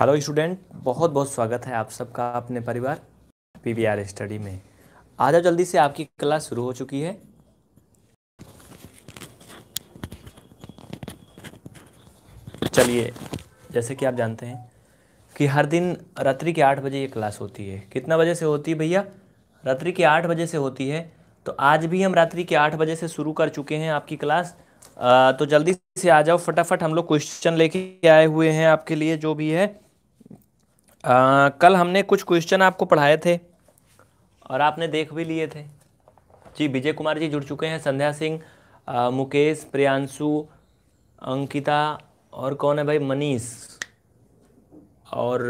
Hello student बहुत बहुत स्वागत है आप सबका अपने परिवार पीवीआर स्टडी में आ जाओ जल्दी से आपकी क्लास शुरू हो चुकी है चलिए जैसे कि आप जानते हैं कि हर दिन रात्रि के आठ बजे ये क्लास होती है कितना बजे से होती है भैया रात्रि के आठ बजे से होती है तो आज भी हम रात्रि के आठ बजे से शुरू कर चुके हैं आपकी क्लास तो जल्दी से आ जाओ फटाफट हम लोग क्वेश्चन लेके आए हुए हैं आपके लिए जो भी है आ, कल हमने कुछ क्वेश्चन आपको पढ़ाए थे और आपने देख भी लिए थे जी विजय कुमार जी जुड़ चुके हैं संध्या सिंह मुकेश प्रियांशु अंकिता और कौन है भाई मनीष और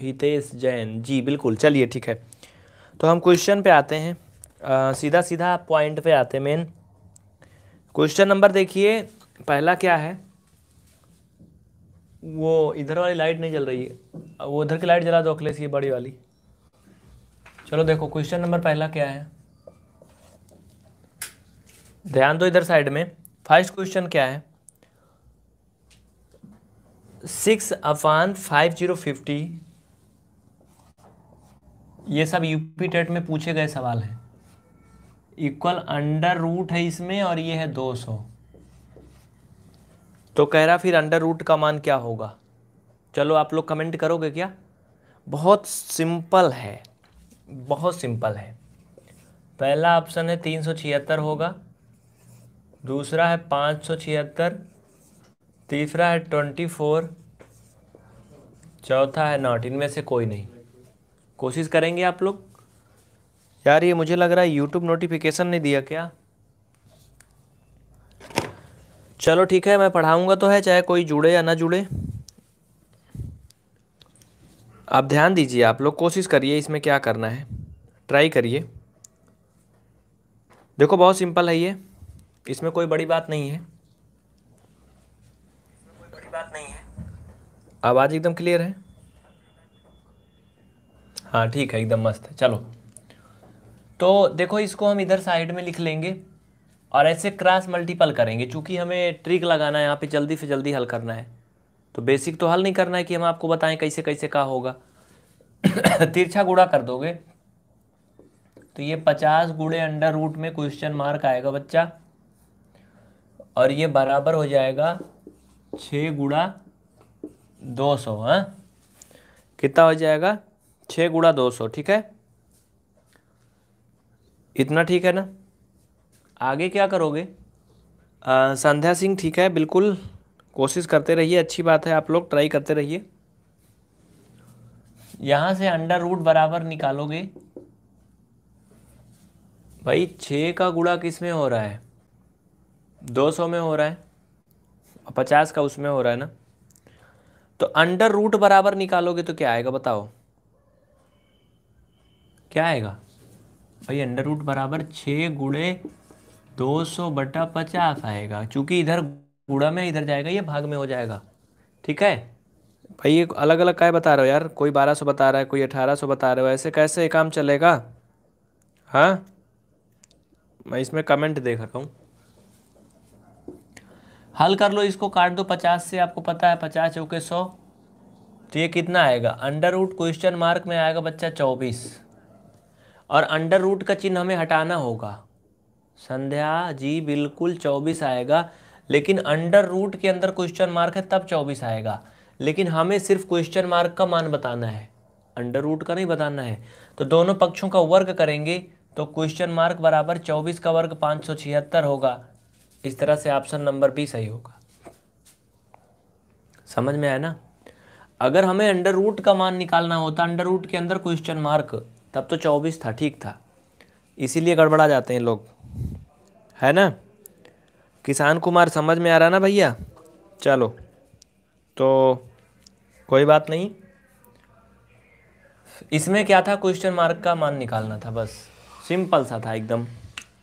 हितेश जैन जी बिल्कुल चलिए ठीक है तो हम क्वेश्चन पे आते हैं आ, सीधा सीधा पॉइंट पे आते हैं मेन क्वेश्चन नंबर देखिए पहला क्या है वो इधर वाली लाइट नहीं जल रही है वो उधर की लाइट जला दो अखिलेश ये बड़ी वाली चलो देखो क्वेश्चन नंबर पहला क्या है ध्यान दो इधर साइड में फर्स्ट क्वेश्चन क्या है six upon five zero fifty ये सब यूपी टेट में पूछे गए सवाल हैं इक्वल अंडर रूट है इसमें और ये है दो सौ तो कह रहा फिर अंडर रूट का मान क्या होगा चलो आप लोग कमेंट करोगे क्या बहुत सिंपल है बहुत सिंपल है पहला ऑप्शन है तीन सौ छिहत्तर होगा दूसरा है पाँच सौ छिहत्तर तीसरा है ट्वेंटी फोर चौथा है नॉट इनमें से कोई नहीं कोशिश करेंगे आप लोग यार ये मुझे लग रहा है यूट्यूब नोटिफिकेशन नहीं दिया क्या चलो ठीक है मैं पढ़ाऊँगा तो है चाहे कोई जुड़े या ना जुड़े आप ध्यान दीजिए आप लोग कोशिश करिए इसमें क्या करना है ट्राई करिए देखो बहुत सिंपल है ये इसमें कोई बड़ी बात नहीं है कोई बड़ी बात नहीं है आवाज़ एकदम क्लियर है हाँ ठीक है एकदम मस्त है चलो तो देखो इसको हम इधर साइड में लिख लेंगे और ऐसे क्रॉस मल्टीपल करेंगे चूँकि हमें ट्रिक लगाना है यहाँ पे जल्दी से जल्दी हल करना है तो बेसिक तो हल नहीं करना है कि हम आपको बताएं कैसे कैसे का होगा तिरछा गुड़ा कर दोगे तो ये पचास गुड़े अंडर रूट में क्वेश्चन मार्क आएगा बच्चा और ये बराबर हो जाएगा छ गुड़ा दो सौ हाँ कितना हो जाएगा छ गुड़ा दो सौ ठीक है इतना ठीक है ना आगे क्या करोगे आ, संध्या सिंह ठीक है बिल्कुल कोशिश करते रहिए अच्छी बात है आप लोग ट्राई करते रहिए यहाँ से अंडर रूट बराबर निकालोगे भाई छः का गुड़ा किस में हो रहा है दो सौ में हो रहा है पचास का उसमें हो रहा है ना तो अंडर रूट बराबर निकालोगे तो क्या आएगा बताओ क्या आएगा भाई अंडर रूट बराबर छः गुड़े दो सौ बटा पचास आएगा क्योंकि इधर कूड़ा में इधर जाएगा ये भाग में हो जाएगा ठीक है भाई ये अलग अलग का बता रहे हो यार कोई बारह सौ बता रहा है कोई अठारह सौ बता रहे हो ऐसे कैसे काम चलेगा हाँ मैं इसमें कमेंट देख रहा हूँ हल कर लो इसको काट दो पचास से आपको पता है पचास चौके सौ तो ये कितना आएगा अंडर रूट क्वेश्चन मार्क में आएगा बच्चा चौबीस और अंडर रूट का चिन्ह हमें हटाना होगा संध्या जी बिल्कुल चौबीस आएगा लेकिन अंडर रूट के अंदर क्वेश्चन मार्क है तब चौबीस आएगा लेकिन हमें सिर्फ क्वेश्चन मार्क का मान बताना है अंडर रूट का नहीं बताना है तो दोनों पक्षों का वर्ग करेंगे तो क्वेश्चन मार्क बराबर चौबीस का वर्ग पाँच सौ छिहत्तर होगा इस तरह से ऑप्शन नंबर बी सही होगा समझ में आया ना अगर हमें अंडर रूट का मान निकालना होता अंडर रूट के अंदर क्वेश्चन मार्क तब तो चौबीस था ठीक था इसीलिए गड़बड़ा जाते हैं लोग है ना किसान कुमार समझ में आ रहा ना भैया चलो तो कोई बात नहीं इसमें क्या था क्वेश्चन मार्क का मान निकालना था बस सिंपल सा था एकदम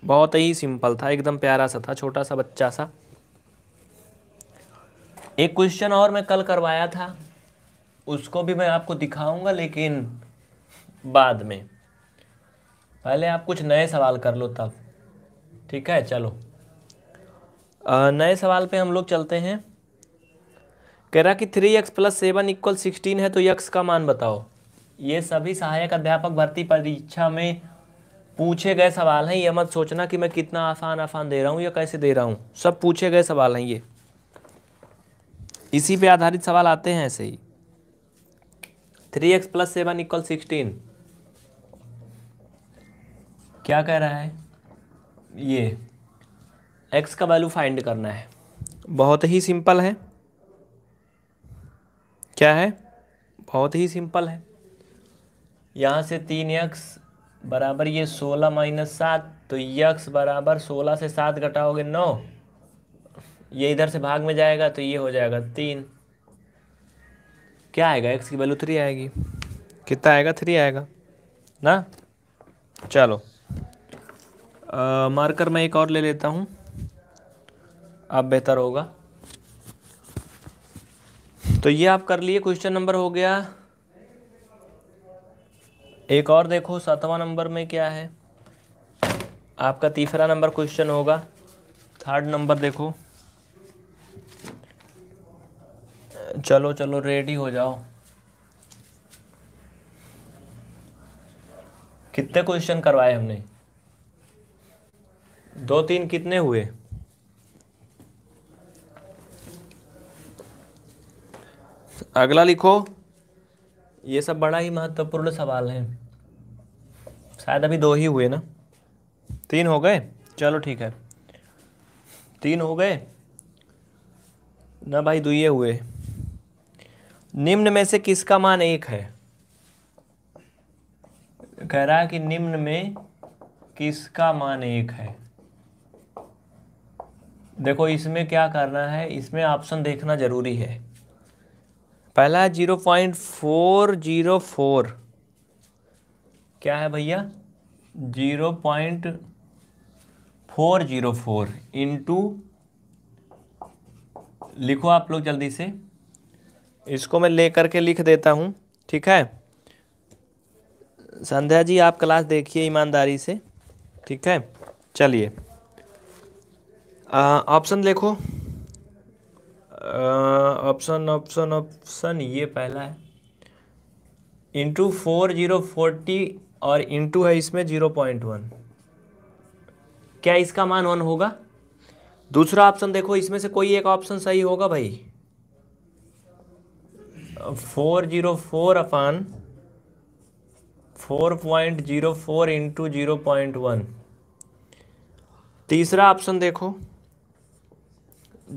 बहुत ही सिंपल था एकदम प्यारा सा था छोटा सा बच्चा सा एक क्वेश्चन और मैं कल करवाया था उसको भी मैं आपको दिखाऊंगा लेकिन बाद में पहले आप कुछ नए सवाल कर लो तब ठीक है चलो नए सवाल पे हम लोग चलते हैं कह रहा कि three x plus seven equal sixteen है तो यक्स का मान बताओ ये सभी सहायक अध्यापक भर्ती परीक्षा में पूछे गए सवाल हैं ये मत सोचना कि मैं कितना आसान आसान दे रहा हूँ या कैसे दे रहा हूँ सब पूछे गए सवाल हैं ये इसी पे आधारित सवाल आते हैं ऐसे ही three x plus seven equal sixteen क्या कह रहा है ये एक्स का वैल्यू फाइंड करना है बहुत ही सिंपल है क्या है बहुत ही सिंपल है यहाँ से तीन यक्स बराबर ये सोलह माइनस सात तो यक्स बराबर सोलह से सात घटाओगे नौ ये इधर से भाग में जाएगा तो ये हो जाएगा तीन क्या आएगा एक्स की वैल्यू थ्री आएगी कितना आएगा थ्री आएगा ना चलो मार्कर मैं एक और ले लेता हूँ आप बेहतर होगा तो ये आप कर लिए क्वेश्चन नंबर हो गया एक और देखो सातवां नंबर में क्या है आपका तीसरा नंबर क्वेश्चन होगा थर्ड नंबर देखो चलो चलो रेडी हो जाओ कितने क्वेश्चन करवाए हमने दो तीन कितने हुए अगला लिखो ये सब बड़ा ही महत्वपूर्ण सवाल है शायद अभी दो ही हुए ना तीन हो गए चलो ठीक है तीन हो गए ना भाई दुए हुए निम्न में से किसका मान एक है कह रहा है कि निम्न में किसका मान एक है देखो इसमें क्या करना है इसमें ऑप्शन देखना ज़रूरी है पहला है zero point four zero four क्या है भैया zero point four zero four into लिखो आप लोग जल्दी से इसको मैं ले करके लिख देता हूँ ठीक है संध्या जी आप क्लास देखिए ईमानदारी से ठीक है चलिए ऑप्शन देखो ऑप्शन ऑप्शन ऑप्शन ये पहला है इंटू फोर जीरो फोर्टी और इंटू है इसमें जीरो पॉइंट वन क्या इसका मान वन होगा दूसरा ऑप्शन देखो इसमें से कोई एक ऑप्शन सही होगा भाई four zero four upon four point zero four into zero point one तीसरा ऑप्शन देखो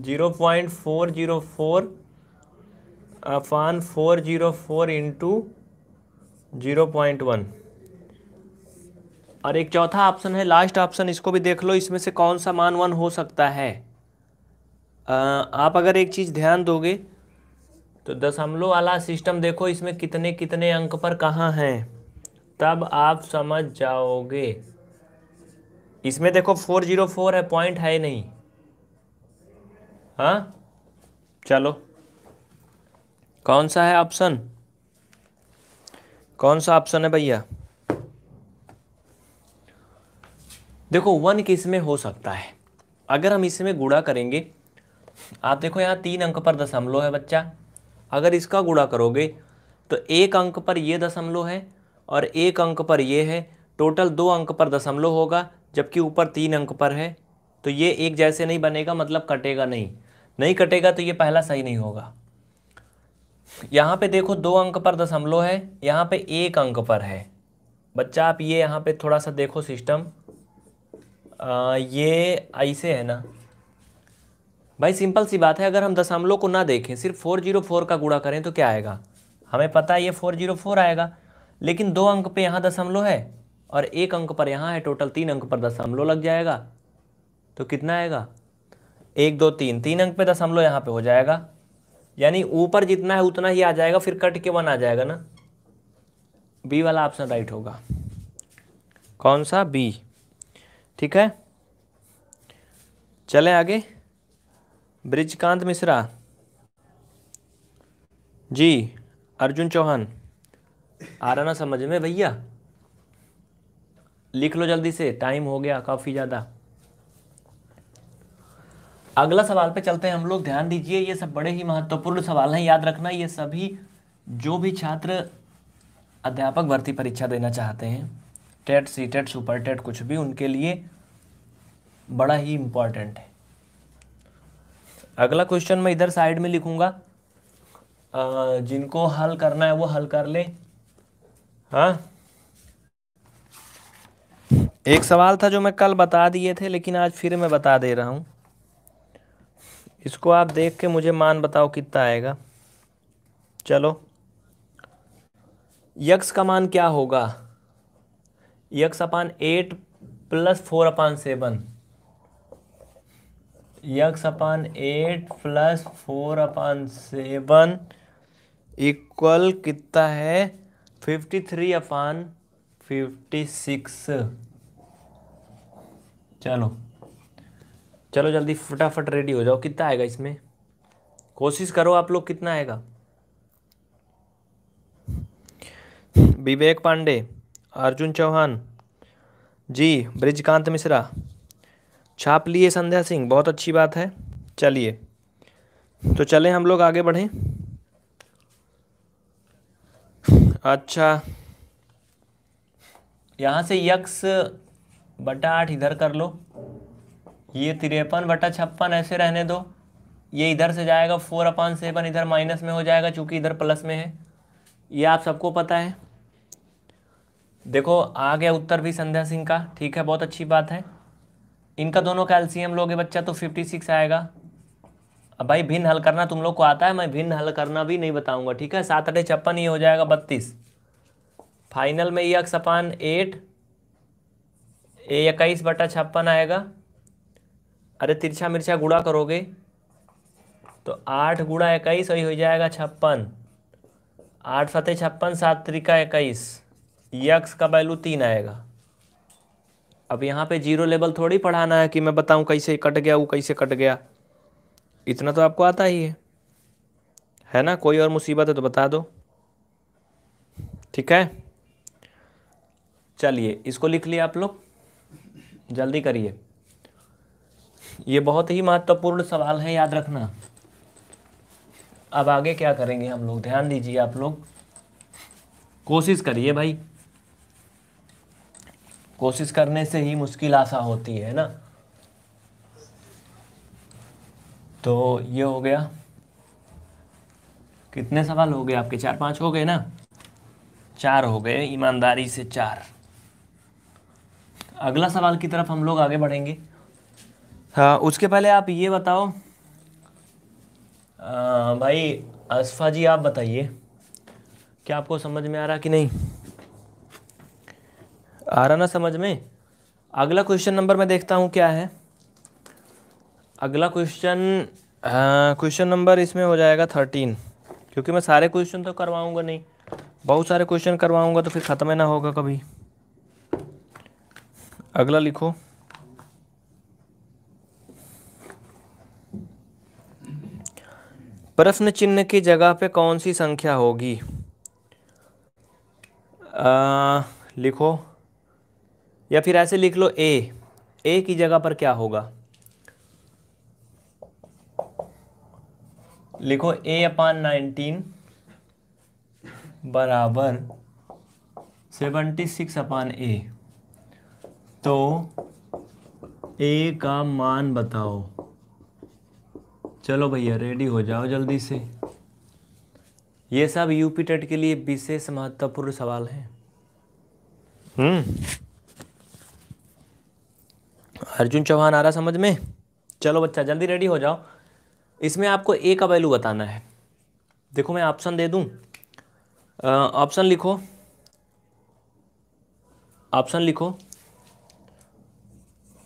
zero point four zero four upon four zero four into zero point one और एक चौथा ऑप्शन है लास्ट ऑप्शन इसको भी देख लो इसमें से कौन सा मान वन हो सकता है आ, आप अगर एक चीज़ ध्यान दोगे तो दशमलव वाला सिस्टम देखो इसमें कितने कितने अंक पर कहाँ हैं तब आप समझ जाओगे इसमें देखो फोर जीरो फोर है पॉइंट है नहीं हाँ चलो कौन सा है ऑप्शन कौन सा ऑप्शन है भैया देखो वन किस में हो सकता है अगर हम इसमें गुड़ा करेंगे आप देखो यहाँ तीन अंक पर दशमलव है बच्चा अगर इसका गुड़ा करोगे तो एक अंक पर ये दशमलव है और एक अंक पर ये है टोटल दो अंक पर दशमलव होगा जबकि ऊपर तीन अंक पर है तो ये एक जैसे नहीं बनेगा मतलब कटेगा नहीं नहीं कटेगा तो ये पहला सही नहीं होगा यहाँ पे देखो दो अंक पर दशमलव है यहाँ पे एक अंक पर है बच्चा आप ये यहाँ पे थोड़ा सा देखो सिस्टम आ, ये ऐसे है ना भाई सिंपल सी बात है अगर हम दशमलव को ना देखें सिर्फ फोर जीरो फोर का गुड़ा करें तो क्या आएगा हमें पता है ये फोर जीरो फोर आएगा लेकिन दो अंक पे यहाँ दशमलव है और एक अंक पर यहाँ है टोटल तीन अंक पर दशमलव लग जाएगा तो कितना आएगा एक दो तीन तीन अंक पे दशमलव यहाँ पे हो जाएगा यानी ऊपर जितना है उतना ही आ जाएगा फिर कट के वन आ जाएगा ना बी वाला ऑप्शन राइट होगा कौन सा बी ठीक है चले आगे ब्रिजकांत मिश्रा जी अर्जुन चौहान आ रहा ना समझ में भैया लिख लो जल्दी से टाइम हो गया काफ़ी ज़्यादा अगला सवाल पे चलते हैं हम लोग ध्यान दीजिए ये सब बड़े ही महत्वपूर्ण सवाल हैं याद रखना ये सभी जो भी छात्र अध्यापक भर्ती परीक्षा देना चाहते हैं TET C TET super TET कुछ भी उनके लिए बड़ा ही इम्पॉर्टेंट है अगला क्वेश्चन मैं इधर साइड में लिखूंगा जिनको हल करना है वो हल कर ले हाँ एक सवाल था जो मैं कल बता दिए थे लेकिन आज फिर मैं बता दे रहा हूँ इसको आप देख के मुझे मान बताओ कितना आएगा चलो यक्स का मान क्या होगा x upon eight plus four upon seven x upon eight plus four upon seven equal कितना है fifty three upon fifty six चलो चलो जल्दी फटाफट रेडी हो जाओ कितना आएगा इसमें कोशिश करो आप लोग कितना आएगा विवेक पांडे अर्जुन चौहान जी ब्रिजकांत मिश्रा छाप लिए संध्या सिंह बहुत अच्छी बात है चलिए तो चलें हम लोग आगे बढ़ें अच्छा यहाँ से यक्स बटा आठ इधर कर लो ये तिरपन बटा छप्पन ऐसे रहने दो ये इधर से जाएगा फोर अपान सेवन इधर माइनस में हो जाएगा चूँकि इधर प्लस में है ये आप सबको पता है देखो आ गया उत्तर भी संध्या सिंह का ठीक है बहुत अच्छी बात है इनका दोनों का एलसीएम लोगे बच्चा तो फिफ्टी सिक्स आएगा अब भाई भिन्न हल करना तुम लोग को आता है मैं भिन्न हल करना भी नहीं बताऊंगा ठीक है सात अठे छप्पन ये हो जाएगा बत्तीस फाइनल में ये अक्सपान एट ए इक्कीस बटा छप्पन आएगा अरे तिरछा मिर्चा गुड़ा करोगे तो आठ गुड़ा इक्कीस वही हो जाएगा छप्पन आठ सतह छप्पन सात त्रिका इक्कीस यक्स का वैल्यू तीन आएगा अब यहाँ पे जीरो लेवल थोड़ी पढ़ाना है कि मैं बताऊँ कैसे कट गया वो कैसे कट गया इतना तो आपको आता ही है है ना कोई और मुसीबत है तो बता दो ठीक है चलिए इसको लिख लिया आप लोग जल्दी करिए ये बहुत ही महत्वपूर्ण सवाल है याद रखना अब आगे क्या करेंगे हम लोग ध्यान दीजिए आप लोग कोशिश करिए भाई कोशिश करने से ही मुश्किल आशा होती है ना तो ये हो गया कितने सवाल हो गए आपके चार पांच हो गए ना चार हो गए ईमानदारी से चार अगला सवाल की तरफ हम लोग आगे बढ़ेंगे हाँ उसके पहले आप ये बताओ आ, भाई असफा जी आप बताइए क्या आपको समझ में आ रहा कि नहीं आ रहा ना समझ में अगला क्वेश्चन नंबर मैं देखता हूँ क्या है अगला क्वेश्चन क्वेश्चन नंबर इसमें हो जाएगा थर्टीन क्योंकि मैं सारे क्वेश्चन तो करवाऊँगा नहीं बहुत सारे क्वेश्चन करवाऊँगा तो फिर ख़त्म ही ना होगा कभी अगला लिखो प्रश्न चिन्ह की जगह पे कौन सी संख्या होगी आ, लिखो या फिर ऐसे लिख लो ए ए की जगह पर क्या होगा लिखो ए अपान नाइनटीन बराबर सेवेंटी सिक्स अपान ए तो ए का मान बताओ चलो भैया रेडी हो जाओ जल्दी से ये सब यूपी टेट के लिए विशेष महत्वपूर्ण सवाल हैं हम्म। अर्जुन चौहान आ रहा समझ में चलो बच्चा जल्दी रेडी हो जाओ इसमें आपको ए का वैल्यू बताना है देखो मैं ऑप्शन दे दूं ऑप्शन लिखो ऑप्शन लिखो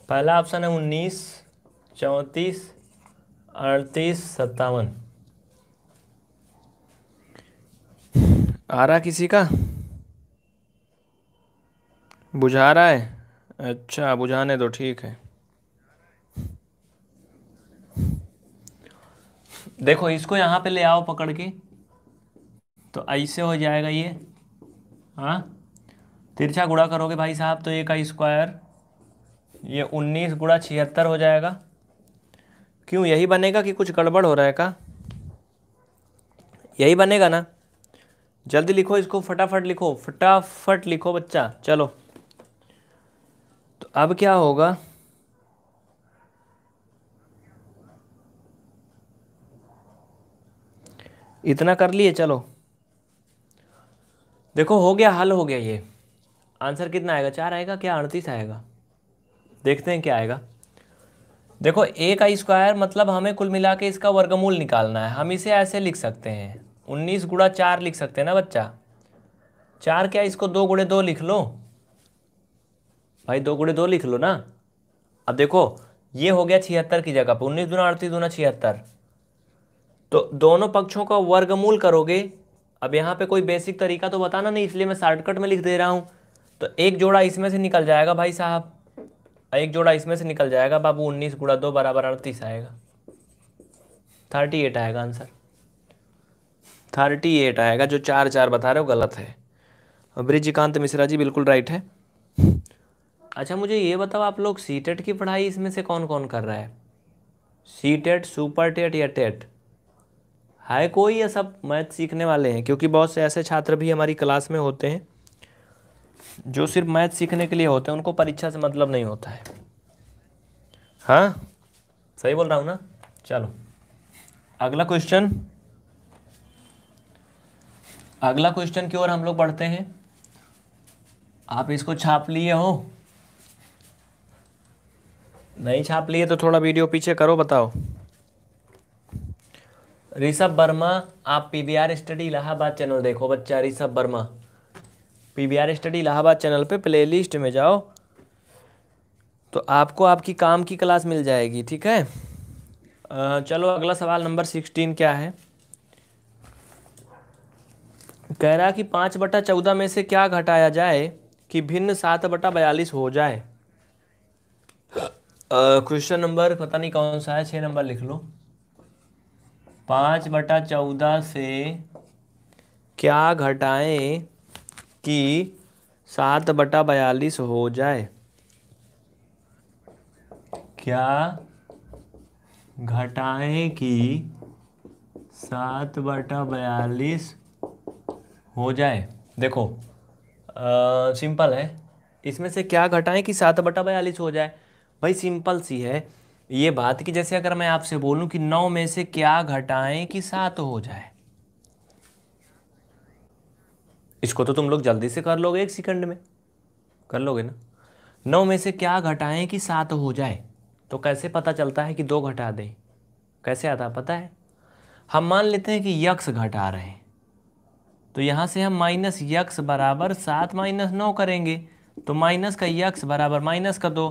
पहला ऑप्शन है उन्नीस चौंतीस अड़तीस सत्तावन आ रहा किसी का बुझा रहा है अच्छा बुझाने दो ठीक है देखो इसको यहाँ पे ले आओ पकड़ के तो ऐसे हो जाएगा ये हाँ तिरछा गुड़ा करोगे भाई साहब तो ये का स्क्वायर ये उन्नीस गुड़ा छिहत्तर हो जाएगा क्यों यही बनेगा कि कुछ गड़बड़ हो रहा है का यही बनेगा ना जल्दी लिखो इसको फटाफट लिखो फटाफट लिखो बच्चा चलो तो अब क्या होगा इतना कर लिए चलो देखो हो गया हल हो गया ये आंसर कितना आएगा चार आएगा क्या अड़तीस आएगा देखते हैं क्या आएगा देखो ए का स्क्वायर मतलब हमें कुल मिला के इसका वर्गमूल निकालना है हम इसे ऐसे लिख सकते हैं उन्नीस गुड़ा चार लिख सकते हैं ना बच्चा चार क्या इसको दो गुड़े दो लिख लो भाई दो गुड़े दो लिख लो ना अब देखो ये हो गया छिहत्तर की जगह पर उन्नीस दूना अड़तीस दूना छिहत्तर तो दोनों पक्षों का वर्गमूल करोगे अब यहाँ पे कोई बेसिक तरीका तो बताना नहीं इसलिए मैं शॉर्टकट में लिख दे रहा हूँ तो एक जोड़ा इसमें से निकल जाएगा भाई साहब एक जोड़ा इसमें से निकल जाएगा बाबू उन्नीस गुड़ा दो बराबर अड़तीस आएगा थर्टी एट आएगा आंसर थर्टी एट आएगा जो चार चार बता रहे हो गलत है ब्रिजकांत मिश्रा जी बिल्कुल राइट है अच्छा मुझे ये बताओ आप लोग सी टेट e की पढ़ाई इसमें से कौन कौन कर रहा है सी टेट सुपर टेट या टेट e है कोई या सब मैथ सीखने वाले हैं क्योंकि बहुत से ऐसे छात्र भी हमारी क्लास में होते हैं जो सिर्फ मैथ सीखने के लिए होते हैं उनको परीक्षा से मतलब नहीं होता है हाँ सही बोल रहा हूँ ना चलो अगला क्वेश्चन अगला क्वेश्चन की ओर हम लोग बढ़ते हैं आप इसको छाप लिए हो नहीं छाप लिए तो थोड़ा वीडियो पीछे करो बताओ ऋषभ वर्मा आप पीवीआर स्टडी इलाहाबाद चैनल देखो बच्चा Rishabh Verma P V R study Allahabad channel पे प्लेलिस्ट में जाओ तो आपको आपकी काम की क्लास मिल जाएगी ठीक है चलो अगला सवाल नंबर सिक्सटीन क्या है कह रहा कि पाँच बटा चौदह में से क्या घटाया जाए कि भिन्न सात बटा बयालीस हो जाए क्वेश्चन नंबर पता नहीं कौन सा है छः नंबर लिख लो पाँच बटा चौदह से क्या घटाएं कि सात बटा बयालीस हो जाए क्या घटाएं कि सात बटा बयालीस हो जाए देखो आ, सिंपल है इसमें से क्या घटाएं कि सात बटा बयालीस हो जाए भाई सिंपल सी है ये बात कि जैसे अगर मैं आपसे बोलूं कि नौ में से क्या घटाएं कि सात हो जाए इसको तो तुम लोग जल्दी से कर लोगे एक सेकंड में कर लोगे ना नौ में से क्या घटाएं कि सात हो जाए तो कैसे पता चलता है कि दो घटा दें कैसे आता पता है हम मान लेते हैं कि यक्स घटा रहे हैं तो यहाँ से हम माइनस यक्स बराबर सात माइनस नौ करेंगे तो माइनस का यक्स बराबर माइनस का दो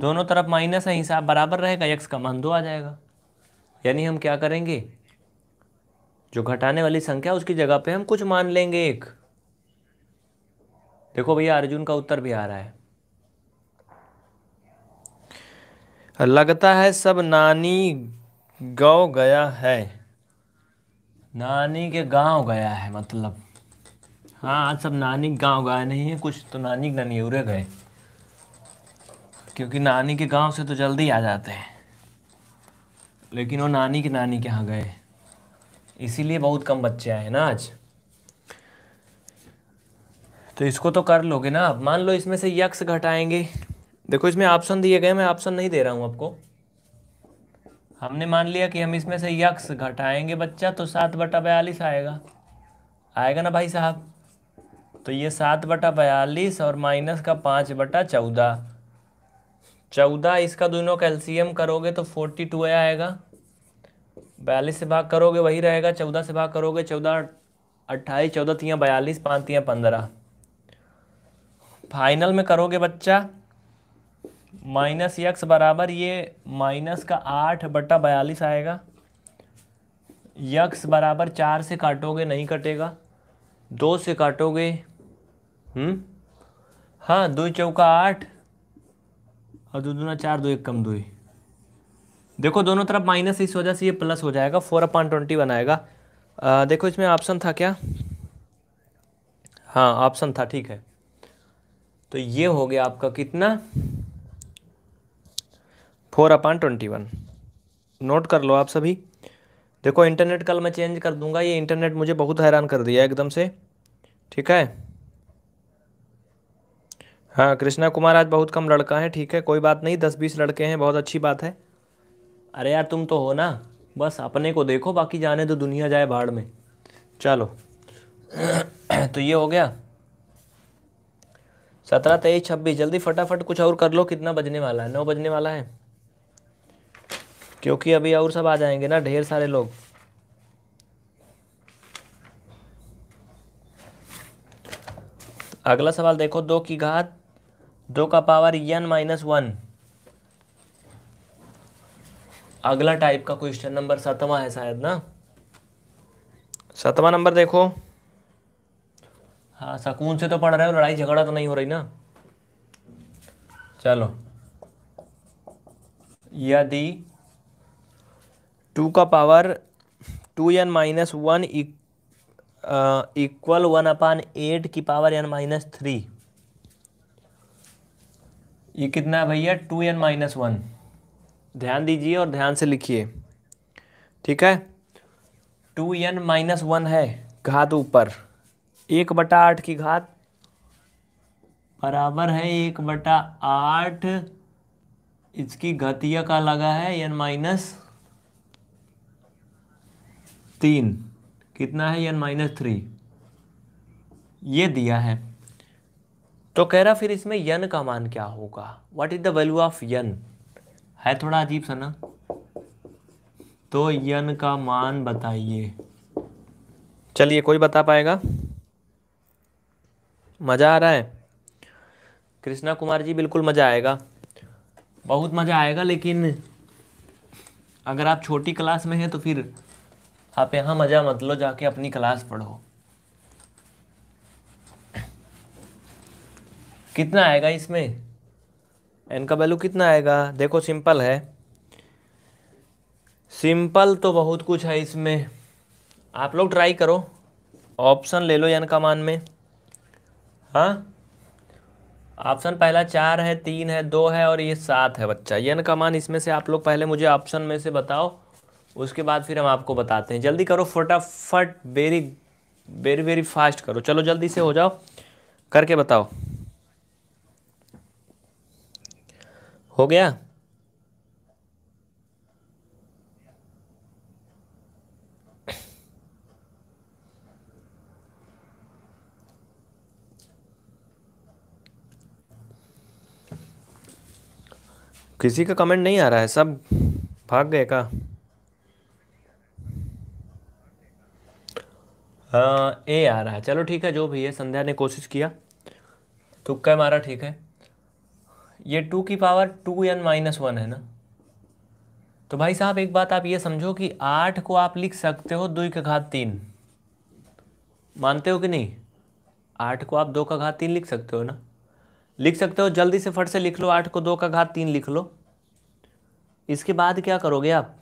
दोनों तरफ माइनस है हिसाब बराबर रहेगा यक्स का मान दो आ जाएगा यानी हम क्या करेंगे जो घटाने वाली संख्या उसकी जगह पे हम कुछ मान लेंगे एक देखो भैया अर्जुन का उत्तर भी आ रहा है लगता है सब नानी गाँव गया है नानी के गांव गया है मतलब हाँ आज सब नानी गांव गए नहीं है कुछ तो नानी ननियूरे गए क्योंकि नानी के गांव से तो जल्दी आ जाते हैं लेकिन वो नानी के नानी के यहाँ गए इसीलिए बहुत कम बच्चे आए ना आज तो इसको तो कर लोगे ना आप मान लो इसमें से यक्स घटाएंगे देखो इसमें ऑप्शन दिए गए मैं ऑप्शन नहीं दे रहा हूँ आपको हमने मान लिया कि हम इसमें से यक्स घटाएंगे बच्चा तो सात बटा बयालीस आएगा आएगा ना भाई साहब तो ये सात बटा बयालीस और माइनस का पाँच बटा चौदह चौदह इसका दोनों कैल्शियम करोगे तो फोर्टी टू आएगा बयालीस से भाग करोगे वही रहेगा चौदह से भाग करोगे चौदह अट्ठाईस चौदह तियाँ बयालीस पाँच तियाँ पंद्रह फाइनल में करोगे बच्चा माइनस यक्स बराबर ये माइनस का आठ बटा बयालीस आएगा यक्स बराबर चार से काटोगे नहीं कटेगा दो से काटोगे हम्म हाँ दो चौका आठ और दो दूना चार दो एक कम दो देखो दोनों तरफ माइनस इस वजह से ये प्लस हो जाएगा फोर अपॉइंट ट्वेंटी बनाएगा आ, देखो इसमें ऑप्शन था क्या हाँ ऑप्शन था ठीक है तो ये हो गया आपका कितना four upon twenty one note कर लो आप सभी देखो इंटरनेट कल मैं चेंज कर दूंगा ये इंटरनेट मुझे बहुत हैरान कर दिया एकदम से ठीक है हाँ कृष्णा कुमार आज बहुत कम लड़का है ठीक है कोई बात नहीं दस बीस लड़के हैं बहुत अच्छी बात है अरे यार तुम तो हो ना बस अपने को देखो बाकी जाने दो दुनिया जाए बाढ़ में चलो तो ये हो गया सत्रह तेईस छब्बीस जल्दी फटाफट कुछ और कर लो कितना बजने वाला है नौ बजने वाला है क्योंकि अभी और सब आ जाएंगे ना ढेर सारे लोग अगला सवाल देखो दो की घात दो का पावर यन माइनस वन अगला टाइप का क्वेश्चन नंबर सतवा है शायद ना सतवा नंबर देखो हाँ सकून से तो पढ़ रहे हो लड़ाई झगड़ा तो नहीं हो रही ना चलो यदि टू का power two n minus one equal one upon eight की पावर एन माइनस थ्री ये कितना है भैया टू एन माइनस वन ध्यान दीजिए और ध्यान से लिखिए ठीक है टू एन माइनस वन है घात ऊपर एक बटा आठ की घात बराबर है एक बटा आठ इसकी घतिया का लगा है एन माइनस तीन कितना है एन माइनस थ्री ये दिया है तो कह रहा फिर इसमें यन का मान क्या होगा what is the value of n है थोड़ा अजीब सा ना तो यन का मान बताइए चलिए कोई बता पाएगा मज़ा आ रहा है कृष्णा कुमार जी बिल्कुल मज़ा आएगा बहुत मज़ा आएगा लेकिन अगर आप छोटी क्लास में हैं तो फिर आप यहाँ मज़ा मत लो जाके अपनी क्लास पढ़ो कितना आएगा इसमें एन का वैल्यू कितना आएगा देखो सिंपल है सिंपल तो बहुत कुछ है इसमें आप लोग ट्राई करो ऑप्शन ले लो एन का मान में हाँ ऑप्शन पहला चार है तीन है दो है और ये सात है बच्चा ये का मान इसमें से आप लोग पहले मुझे ऑप्शन में से बताओ उसके बाद फिर हम आपको बताते हैं जल्दी करो फटाफट वेरी वेरी वेरी फास्ट करो चलो जल्दी से हो जाओ करके बताओ हो गया किसी का कमेंट नहीं आ रहा है सब भाग गए का ए आ रहा है चलो ठीक है जो भी है संध्या ने कोशिश किया तुक्का मारा ठीक है ये टू की power two n minus one है ना तो भाई साहब एक बात आप ये समझो कि आठ को आप लिख सकते हो दो का घात तीन मानते हो कि नहीं आठ को आप दो का घात तीन लिख सकते हो ना लिख सकते हो जल्दी से फट से लिख लो आठ को दो का घात तीन लिख लो इसके बाद क्या करोगे आप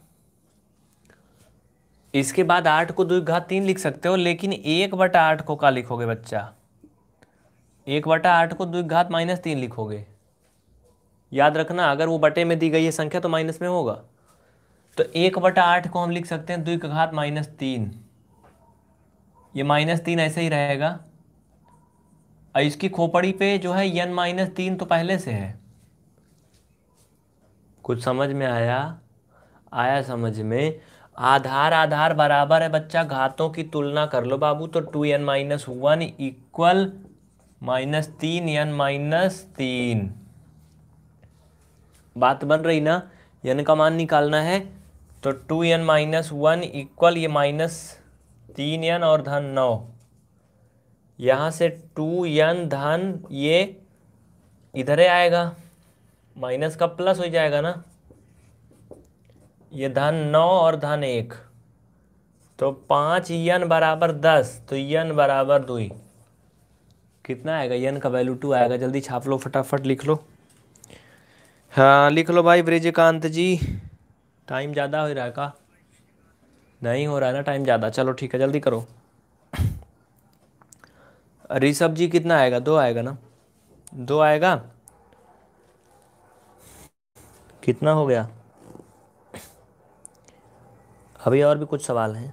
इसके बाद आठ को दो घात तीन लिख सकते हो लेकिन एक बटा आठ को का लिखोगे बच्चा एक बटा आठ को दो घात माइनस तीन लिखोगे याद रखना अगर वो बटे में दी गई है संख्या तो माइनस में होगा तो एक बटा आठ को हम लिख सकते हैं दुई का घात माइनस तीन ये माइनस तीन ऐसे ही रहेगा इसकी खोपड़ी पे जो है यन माइनस तीन तो पहले से है कुछ समझ में आया आया समझ में आधार आधार बराबर है बच्चा घातों की तुलना कर लो बाबू तो two n minus one equal minus तीन एन माइनस तीन बात बन रही ना यन का मान निकालना है तो two n minus one equal ये माइनस तीन एन और धन नौ यहाँ से टू यन धन ये इधर ही आएगा माइनस का प्लस हो जाएगा ना ये धन नौ और धन एक तो पाँच यन बराबर दस तो यन बराबर दो कितना आएगा यन का वैल्यू टू आएगा जल्दी छाप लो फटाफट लिख लो हाँ लिख लो भाई ब्रिजकांत जी टाइम ज़्यादा हो रहा है का नहीं हो रहा है ना टाइम ज़्यादा चलो ठीक है जल्दी करो ऋषभ जी कितना आएगा दो आएगा ना दो आएगा कितना हो गया अभी और भी कुछ सवाल हैं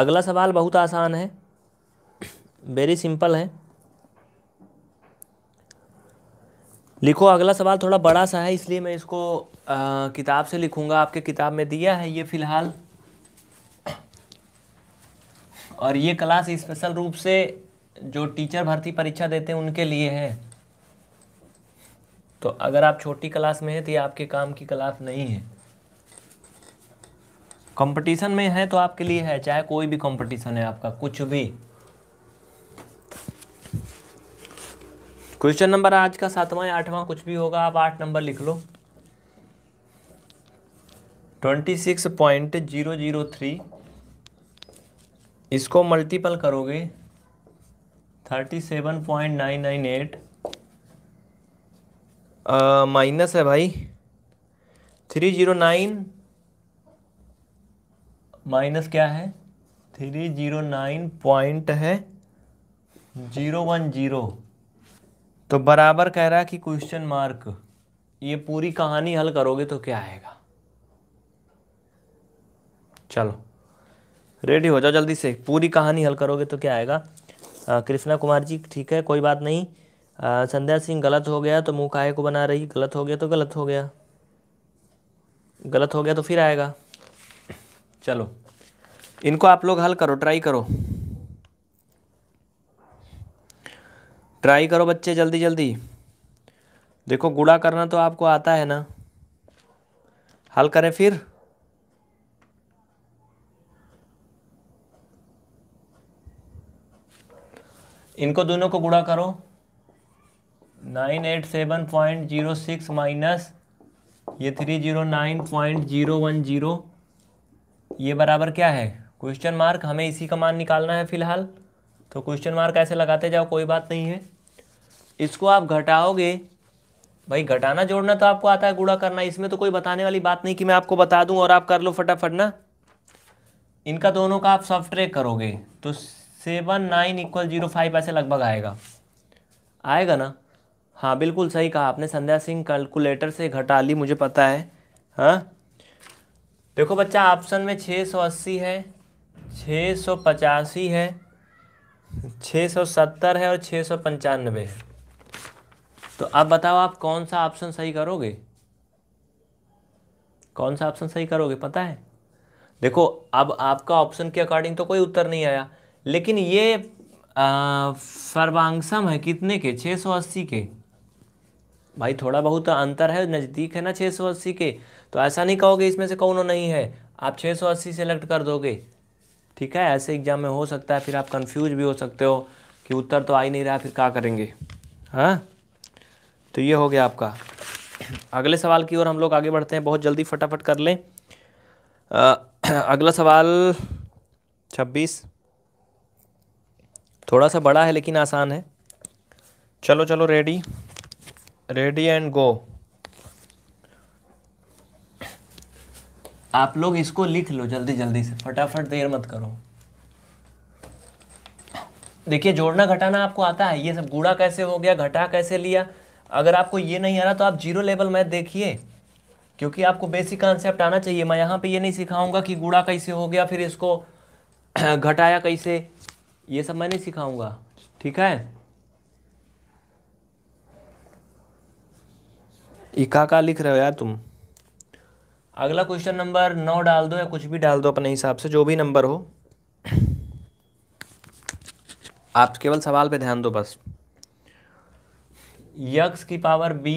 अगला सवाल बहुत आसान है वेरी सिंपल है लिखो अगला सवाल थोड़ा बड़ा सा है इसलिए मैं इसको आ, किताब से लिखूंगा आपके किताब में दिया है ये फ़िलहाल और ये क्लास स्पेशल रूप से जो टीचर भर्ती परीक्षा देते हैं उनके लिए है तो अगर आप छोटी क्लास में हैं तो ये आपके काम की क्लास नहीं है कंपटीशन में है तो आपके लिए है चाहे कोई भी कंपटीशन है आपका कुछ भी क्वेश्चन नंबर आज का सातवां या आठवां कुछ भी होगा आप आठ नंबर लिख लो twenty six point zero zero three इसको मल्टीपल करोगे thirty seven point nine nine eight minus है भाई थ्री जीरो नाइन माइनस क्या है थ्री जीरो नाइन पॉइंट है जीरो वन जीरो तो बराबर कह रहा है कि क्वेश्चन मार्क ये पूरी कहानी हल करोगे तो क्या आएगा चलो रेडी हो जाओ जल्दी से पूरी कहानी हल करोगे तो क्या आएगा कृष्णा कुमार जी ठीक है कोई बात नहीं आ, संध्या सिंह गलत हो गया तो मुँह काहे को बना रही गलत हो गया तो गलत हो गया गलत हो गया तो फिर आएगा चलो इनको आप लोग हल करो ट्राई करो ट्राई करो बच्चे जल्दी जल्दी देखो गुड़ा करना तो आपको आता है ना हल करें फिर इनको दोनों को गुणा करो nine eight seven point zero six minus ये three zero nine point zero one zero ये बराबर क्या है क्वेश्चन मार्क हमें इसी का मान निकालना है फिलहाल तो क्वेश्चन मार्क ऐसे लगाते जाओ कोई बात नहीं है इसको आप घटाओगे भाई घटाना जोड़ना तो आपको आता है गुड़ा करना इसमें तो कोई बताने वाली बात नहीं कि मैं आपको बता दूं और आप कर लो फटाफट ना इनका दोनों का आप सॉफ्ट करोगे तो seven nine equal zero five ऐसे लगभग आएगा आएगा ना हाँ बिल्कुल सही कहा आपने संध्या सिंह कैलकुलेटर से घटा ली मुझे पता है हाँ देखो बच्चा ऑप्शन में छः सौ अस्सी है छः सौ पचासी है छः सौ सत्तर है और छः सौ पंचानवे तो अब बताओ आप कौन सा ऑप्शन सही करोगे कौन सा ऑप्शन सही करोगे पता है देखो अब आपका ऑप्शन के अकॉर्डिंग तो कोई उत्तर नहीं आया लेकिन ये सर्वांगसम है कितने के 680 के भाई थोड़ा बहुत तो अंतर है नज़दीक है ना 680 के तो ऐसा नहीं कहोगे इसमें से कौन नहीं है आप 680 सेलेक्ट कर दोगे ठीक है ऐसे एग्जाम में हो सकता है फिर आप कंफ्यूज भी हो सकते हो कि उत्तर तो आ ही नहीं रहा फिर क्या करेंगे हाँ तो ये हो गया आपका अगले सवाल की ओर हम लोग आगे बढ़ते हैं बहुत जल्दी फटाफट कर लें आ, अगला सवाल छब्बीस थोड़ा सा बड़ा है लेकिन आसान है चलो चलो रेडी रेडी एंड गो आप लोग इसको लिख लो जल्दी जल्दी से फटाफट देर मत करो देखिए जोड़ना घटाना आपको आता है ये सब गुड़ा कैसे हो गया घटा कैसे लिया अगर आपको ये नहीं आ रहा तो आप जीरो लेवल मैथ देखिए क्योंकि आपको बेसिक कॉन्सेप्ट आना चाहिए मैं यहाँ पे ये नहीं सिखाऊंगा कि गुड़ा कैसे हो गया फिर इसको घटाया कैसे ये सब मैं नहीं सिखाऊंगा ठीक है इका का लिख रहे हो यार तुम अगला क्वेश्चन नंबर नौ डाल दो या कुछ भी डाल दो अपने हिसाब से जो भी नंबर हो आप केवल सवाल पे ध्यान दो बस यक्स की पावर बी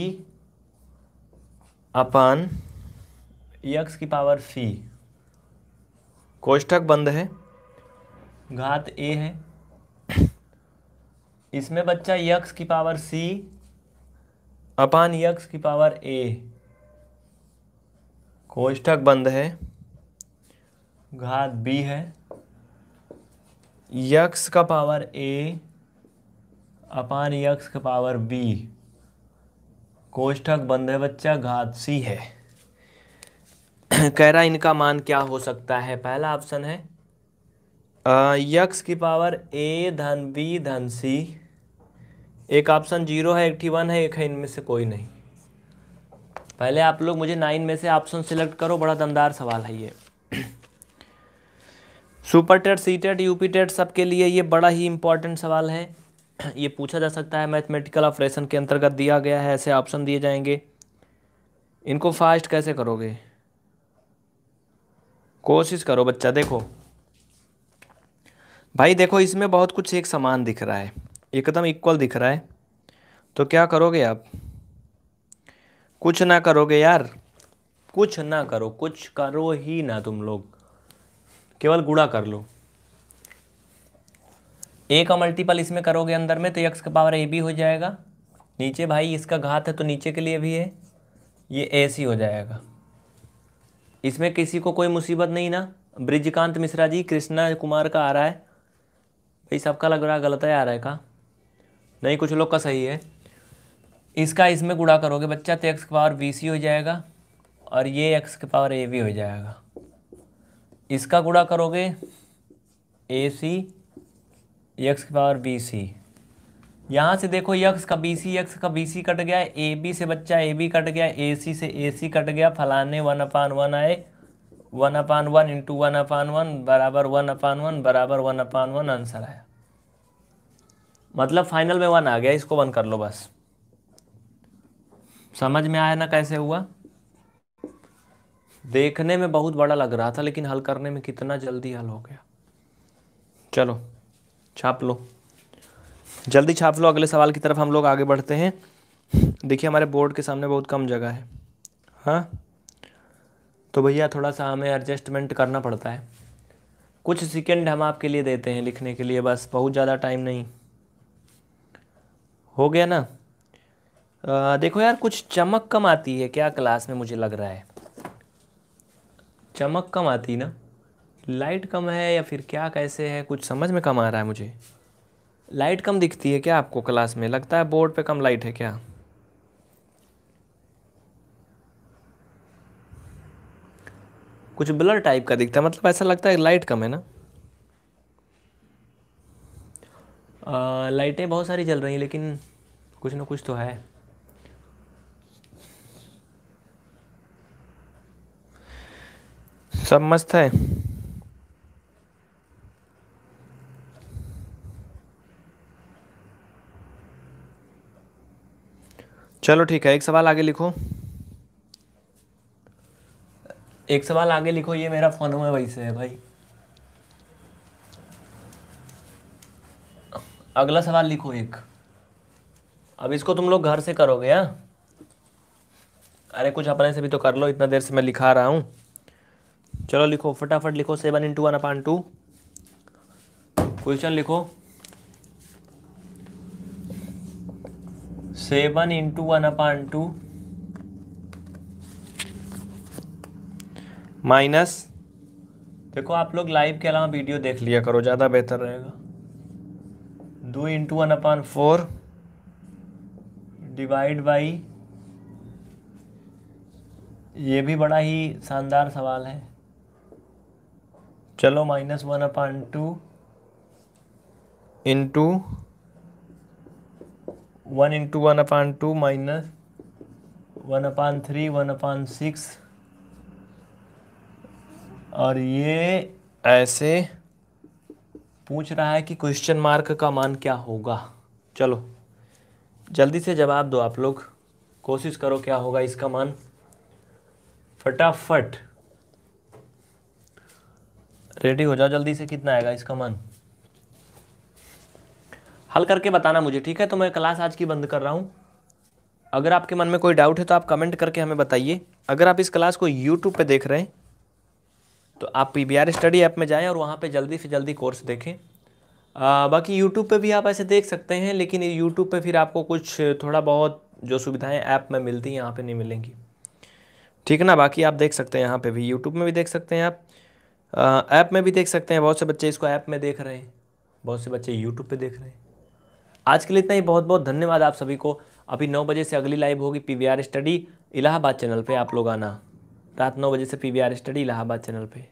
अपान यक्स की पावर सी कोष्ठक बंद है घात ए है इसमें बच्चा यक्स की पावर सी अपान यक्स की पावर ए कोष्ठक बंद है घात बी है यक्स का पावर ए अपान यक्स का पावर बी कोष्ठक बंद है बच्चा घात सी है कह रहा इनका मान क्या हो सकता है पहला ऑप्शन है यक्स की पावर ए धन बी धन सी एक ऑप्शन जीरो है एट्टी वन है एक है इनमें से कोई नहीं पहले आप लोग मुझे नाइन में से ऑप्शन सिलेक्ट करो बड़ा दमदार सवाल है ये super TET C TET UP TET सबके लिए ये बड़ा ही इंपॉर्टेंट सवाल है ये पूछा जा सकता है मैथमेटिकल ऑपरेशन के अंतर्गत दिया गया है ऐसे ऑप्शन दिए जाएंगे इनको फास्ट कैसे करोगे कोशिश करो बच्चा देखो भाई देखो इसमें बहुत कुछ एक समान दिख रहा है एकदम इक्वल दिख रहा है तो क्या करोगे आप कुछ ना करोगे यार कुछ ना करो कुछ करो ही ना तुम लोग केवल गुड़ा कर लो ए का मल्टीपल इसमें करोगे अंदर में तो यक्स का पावर ए भी हो जाएगा नीचे भाई इसका घात है तो नीचे के लिए भी है ये ए सी हो जाएगा इसमें किसी को कोई मुसीबत नहीं ना ब्रिजकांत मिश्रा जी कृष्णा कुमार का आ रहा है भाई सबका लग रहा है गलत है आ रहा है का नहीं कुछ लोग का सही है इसका इसमें गुड़ा करोगे बच्चा तो एक्स के पावर बी सी हो जाएगा और ये एक्स के पावर ए भी हो जाएगा इसका गुड़ा करोगे ए सी एक्स के पावर बी सी यहाँ से देखो यक्स का बी सी एक्स का बी सी कट गया ए बी से बच्चा ए बी कट गया ए सी से ए सी कट गया फलाने वन अपान वन आए one upon one into one upon one बराबर वन अपान वन बराबर वन अपान वन आंसर आया मतलब फाइनल में वन आ गया इसको वन कर लो बस समझ में आया ना कैसे हुआ देखने में बहुत बड़ा लग रहा था लेकिन हल करने में कितना जल्दी हल हो गया चलो छाप लो जल्दी छाप लो अगले सवाल की तरफ हम लोग आगे बढ़ते हैं देखिए हमारे बोर्ड के सामने बहुत कम जगह है हाँ तो भैया थोड़ा सा हमें एडजस्टमेंट करना पड़ता है कुछ सेकेंड हम आपके लिए देते हैं लिखने के लिए बस बहुत ज़्यादा टाइम नहीं हो गया ना आ, देखो यार कुछ चमक कम आती है क्या क्लास में मुझे लग रहा है चमक कम आती ना लाइट कम है या फिर क्या कैसे है कुछ समझ में कम आ रहा है मुझे लाइट कम दिखती है क्या आपको क्लास में लगता है बोर्ड पे कम लाइट है क्या कुछ ब्लर टाइप का दिखता है मतलब ऐसा लगता है लाइट कम है ना लाइटें बहुत सारी जल रही हैं लेकिन कुछ ना कुछ तो है सब मस्त है चलो ठीक है एक सवाल आगे लिखो एक सवाल आगे लिखो ये मेरा फोन में से है भाई अगला सवाल लिखो एक अब इसको तुम लोग घर से करोगे हाँ अरे कुछ अपने से भी तो कर लो इतना देर से मैं लिखा रहा हूँ चलो लिखो फटाफट लिखो seven into one upon two question लिखो seven into one upon two minus देखो आप लोग लाइव के अलावा वीडियो देख लिया करो ज़्यादा बेहतर रहेगा दो into one upon four divide by ये भी बड़ा ही शानदार सवाल है चलो minus one upon two into one into one upon two minus one upon three one upon six और ये ऐसे पूछ रहा है कि क्वेश्चन मार्क का मान क्या होगा चलो जल्दी से जवाब दो आप लोग कोशिश करो क्या होगा इसका मान फटाफट रेडी हो जाओ जल्दी से कितना आएगा इसका मान हल करके बताना मुझे ठीक है तो मैं क्लास आज की बंद कर रहा हूँ अगर आपके मन में कोई डाउट है तो आप कमेंट करके हमें बताइए अगर आप इस क्लास को यूट्यूब पे देख रहे हैं तो आप पी आर स्टडी ऐप में जाएँ और वहाँ पर जल्दी से जल्दी कोर्स देखें आ, बाकी यूट्यूब पे भी आप ऐसे देख सकते हैं लेकिन यूट्यूब पे फिर आपको कुछ थोड़ा बहुत जो सुविधाएं ऐप में मिलती हैं यहाँ पे नहीं मिलेंगी ठीक है ना बाकी आप देख सकते हैं यहाँ पे भी यूट्यूब में भी देख सकते हैं आप ऐप में भी देख सकते हैं बहुत से बच्चे इसको ऐप में देख रहे हैं बहुत से बच्चे यूट्यूब पर देख रहे हैं आज के लिए इतना ही बहुत बहुत धन्यवाद आप सभी को अभी नौ बजे से अगली लाइव होगी पी स्टडी इलाहाबाद चैनल पर आप लोग आना रात नौ बजे से पी स्टडी इलाहाबाद चैनल पर